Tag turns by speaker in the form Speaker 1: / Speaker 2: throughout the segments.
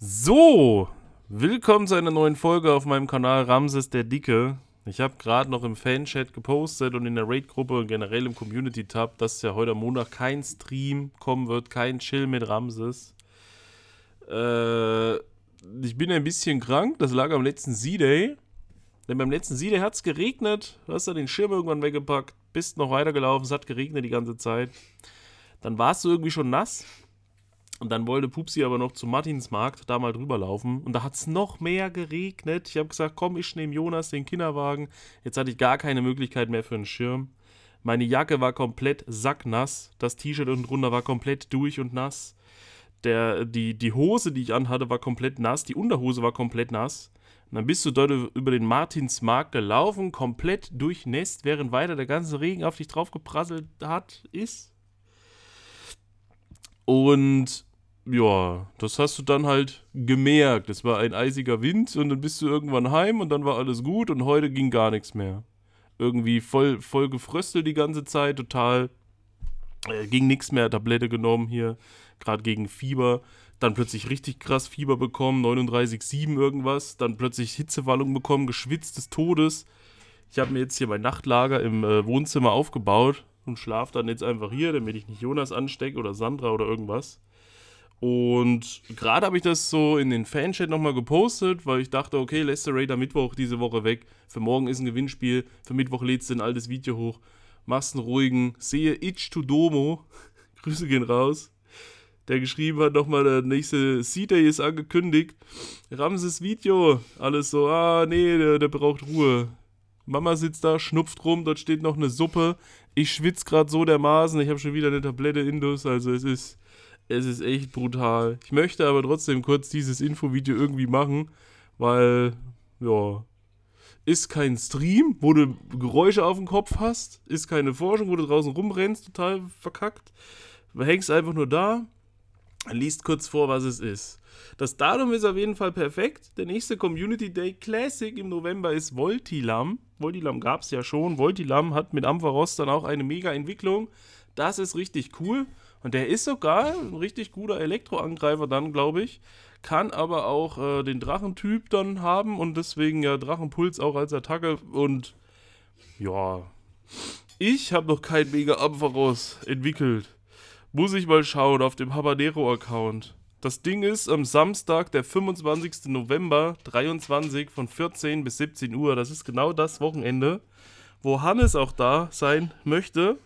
Speaker 1: So, willkommen zu einer neuen Folge auf meinem Kanal Ramses der Dicke. Ich habe gerade noch im Fan-Chat gepostet und in der Raid-Gruppe und generell im Community-Tab, dass ja heute Montag kein Stream kommen wird, kein Chill mit Ramses. Äh, ich bin ein bisschen krank, das lag am letzten Z-Day. Denn beim letzten Z-Day hat es geregnet. Du hast da den Schirm irgendwann weggepackt, bist noch weitergelaufen, es hat geregnet die ganze Zeit. Dann warst du irgendwie schon nass. Und dann wollte Pupsi aber noch zum Martinsmarkt da mal drüber laufen. Und da hat es noch mehr geregnet. Ich habe gesagt, komm, ich nehme Jonas den Kinderwagen. Jetzt hatte ich gar keine Möglichkeit mehr für einen Schirm. Meine Jacke war komplett sacknass. Das T-Shirt unten drunter war komplett durch und nass. Der, die, die Hose, die ich anhatte, war komplett nass. Die Unterhose war komplett nass. Und dann bist du dort über den Martinsmarkt gelaufen, komplett durchnässt, während weiter der ganze Regen auf dich draufgeprasselt hat, ist. Und ja, das hast du dann halt gemerkt. Es war ein eisiger Wind und dann bist du irgendwann heim und dann war alles gut und heute ging gar nichts mehr. Irgendwie voll, voll gefröstelt die ganze Zeit, total. Äh, ging nichts mehr, Tablette genommen hier, gerade gegen Fieber. Dann plötzlich richtig krass Fieber bekommen, 39,7 irgendwas. Dann plötzlich Hitzewallung bekommen, geschwitzt des Todes. Ich habe mir jetzt hier mein Nachtlager im äh, Wohnzimmer aufgebaut und schlafe dann jetzt einfach hier, damit ich nicht Jonas anstecke oder Sandra oder irgendwas. Und gerade habe ich das so in den Fanchat nochmal gepostet, weil ich dachte, okay, lässt der Raider Mittwoch diese Woche weg. Für morgen ist ein Gewinnspiel. Für Mittwoch lädst du ein altes Video hoch. Machst einen ruhigen. Sehe Itch to Domo. Grüße gehen raus. Der geschrieben hat nochmal, der nächste C-Day ist angekündigt. Ramses Video. Alles so, ah, nee, der, der braucht Ruhe. Mama sitzt da, schnupft rum, dort steht noch eine Suppe. Ich schwitze gerade so dermaßen. Ich habe schon wieder eine Tablette Indus. Also es ist es ist echt brutal. Ich möchte aber trotzdem kurz dieses Infovideo irgendwie machen, weil, ja, ist kein Stream, wo du Geräusche auf dem Kopf hast, ist keine Forschung, wo du draußen rumrennst, total verkackt. Du hängst einfach nur da, liest kurz vor, was es ist. Das Datum ist auf jeden Fall perfekt. Der nächste Community Day Classic im November ist Voltilam. Voltilam gab es ja schon. Voltilam hat mit Ampharos dann auch eine mega Entwicklung. Das ist richtig cool. Und der ist sogar ein richtig guter Elektroangreifer dann, glaube ich. Kann aber auch äh, den Drachentyp dann haben und deswegen ja Drachenpuls auch als Attacke. Und ja, ich habe noch kein Mega Ampharos entwickelt. Muss ich mal schauen auf dem Habanero-Account. Das Ding ist am Samstag, der 25. November 23 von 14 bis 17 Uhr. Das ist genau das Wochenende, wo Hannes auch da sein möchte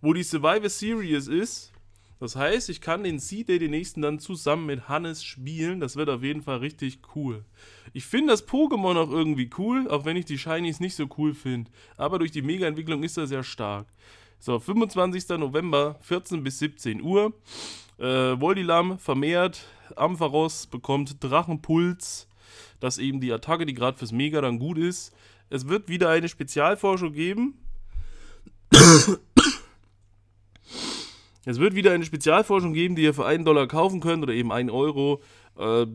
Speaker 1: wo die Survivor Series ist. Das heißt, ich kann den C-Day, den nächsten, dann zusammen mit Hannes spielen. Das wird auf jeden Fall richtig cool. Ich finde das Pokémon auch irgendwie cool, auch wenn ich die Shinies nicht so cool finde. Aber durch die Mega-Entwicklung ist er sehr stark. So, 25. November, 14 bis 17 Uhr. Äh, Voldilam vermehrt. Ampharos bekommt Drachenpuls. Das ist eben die Attacke, die gerade fürs Mega dann gut ist. Es wird wieder eine Spezialforschung geben. Es wird wieder eine Spezialforschung geben, die ihr für einen Dollar kaufen könnt oder eben einen Euro. Äh,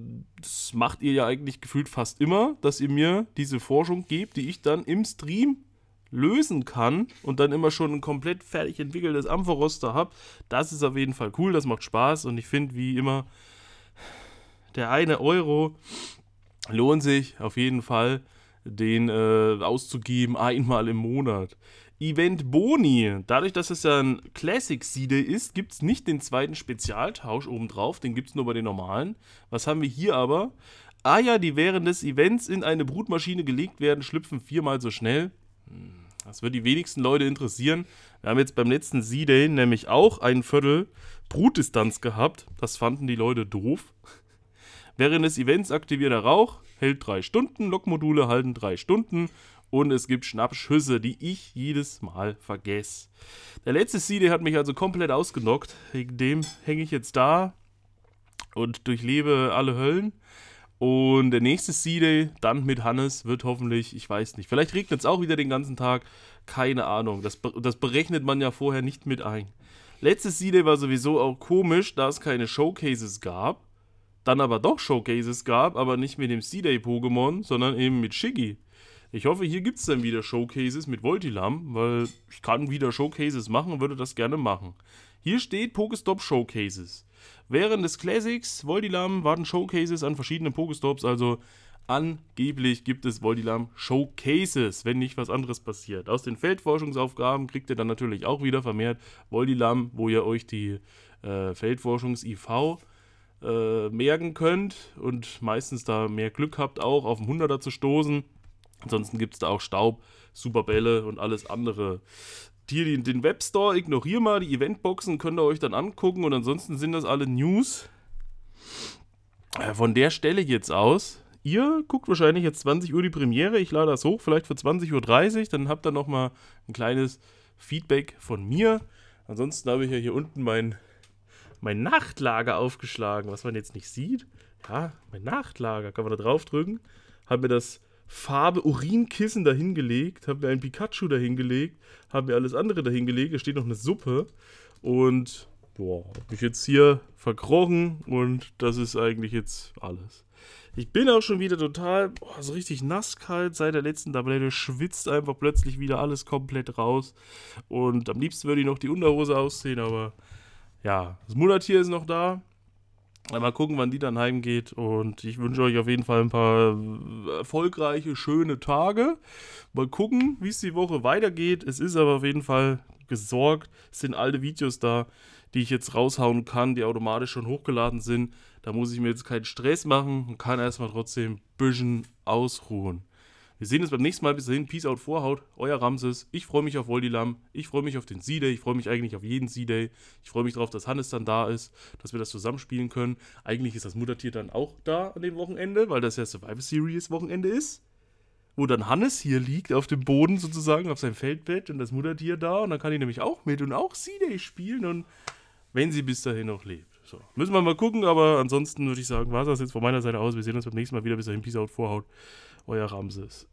Speaker 1: das macht ihr ja eigentlich gefühlt fast immer, dass ihr mir diese Forschung gebt, die ich dann im Stream lösen kann und dann immer schon ein komplett fertig entwickeltes Amphoroster da habe. Das ist auf jeden Fall cool, das macht Spaß und ich finde, wie immer, der eine Euro lohnt sich auf jeden Fall, den äh, auszugeben einmal im Monat. Event Boni. Dadurch, dass es ja ein Classic-Siede ist, gibt es nicht den zweiten Spezialtausch obendrauf. Den gibt es nur bei den normalen. Was haben wir hier aber? Ah ja, die während des Events in eine Brutmaschine gelegt werden, schlüpfen viermal so schnell. Hm, das wird die wenigsten Leute interessieren. Wir haben jetzt beim letzten Siede nämlich auch ein Viertel Brutdistanz gehabt. Das fanden die Leute doof. Während des Events aktivierter Rauch hält drei Stunden, Lokmodule halten drei Stunden, und es gibt Schnappschüsse, die ich jedes Mal vergesse. Der letzte CD hat mich also komplett ausgenockt. Wegen dem hänge ich jetzt da und durchlebe alle Höllen. Und der nächste C-Day, dann mit Hannes, wird hoffentlich, ich weiß nicht, vielleicht regnet es auch wieder den ganzen Tag, keine Ahnung. Das, das berechnet man ja vorher nicht mit ein. Letztes C-Day war sowieso auch komisch, da es keine Showcases gab. Dann aber doch Showcases gab, aber nicht mit dem C-Day-Pokémon, sondern eben mit Shiggy. Ich hoffe, hier gibt es dann wieder Showcases mit Voltilam, weil ich kann wieder Showcases machen und würde das gerne machen. Hier steht Pokestop Showcases. Während des Classics Voldilam warten Showcases an verschiedenen Pokestops, also angeblich gibt es Voldilam Showcases, wenn nicht was anderes passiert. Aus den Feldforschungsaufgaben kriegt ihr dann natürlich auch wieder vermehrt Voldilam, wo ihr euch die äh, Feldforschungs-IV äh, merken könnt und meistens da mehr Glück habt auch auf den 100er zu stoßen. Ansonsten gibt es da auch Staub, Superbälle und alles andere. Hier den Webstore ignoriere mal, die Eventboxen könnt ihr euch dann angucken und ansonsten sind das alle News. Äh, von der Stelle jetzt aus. Ihr guckt wahrscheinlich jetzt 20 Uhr die Premiere, ich lade das hoch, vielleicht für 20.30 Uhr, dann habt ihr nochmal ein kleines Feedback von mir. Ansonsten habe ich ja hier unten mein, mein Nachtlager aufgeschlagen, was man jetzt nicht sieht. Ja, mein Nachtlager, kann man da draufdrücken. Habe mir das Farbe Urinkissen dahingelegt, habe mir ein Pikachu dahingelegt, habe mir alles andere dahingelegt. da steht noch eine Suppe und boah, hab mich jetzt hier verkrochen und das ist eigentlich jetzt alles. Ich bin auch schon wieder total boah, so richtig kalt seit der letzten Tablette. Schwitzt einfach plötzlich wieder alles komplett raus. Und am liebsten würde ich noch die Unterhose ausziehen, aber ja, das Muttertier ist noch da. Mal gucken, wann die dann heimgeht. Und ich wünsche euch auf jeden Fall ein paar äh, erfolgreiche, schöne Tage. Mal gucken, wie es die Woche weitergeht. Es ist aber auf jeden Fall gesorgt. Es sind alte Videos da, die ich jetzt raushauen kann, die automatisch schon hochgeladen sind. Da muss ich mir jetzt keinen Stress machen und kann erstmal trotzdem ein bisschen ausruhen. Wir sehen uns beim nächsten Mal. Bis dahin, Peace out, Vorhaut, euer Ramses. Ich freue mich auf Voldilam. Ich freue mich auf den C-Day. Ich freue mich eigentlich auf jeden C-Day. Ich freue mich darauf, dass Hannes dann da ist, dass wir das zusammenspielen können. Eigentlich ist das Muttertier dann auch da an dem Wochenende, weil das ja Survival Series Wochenende ist. Wo dann Hannes hier liegt, auf dem Boden sozusagen, auf seinem Feldbett und das Muttertier da. Und dann kann ich nämlich auch mit und auch C-Day spielen. Und wenn sie bis dahin noch lebt. So. Müssen wir mal gucken, aber ansonsten würde ich sagen, war es das jetzt von meiner Seite aus. Wir sehen uns beim nächsten Mal wieder. Bis dahin, Peace out, Vorhaut. Euer Ramses.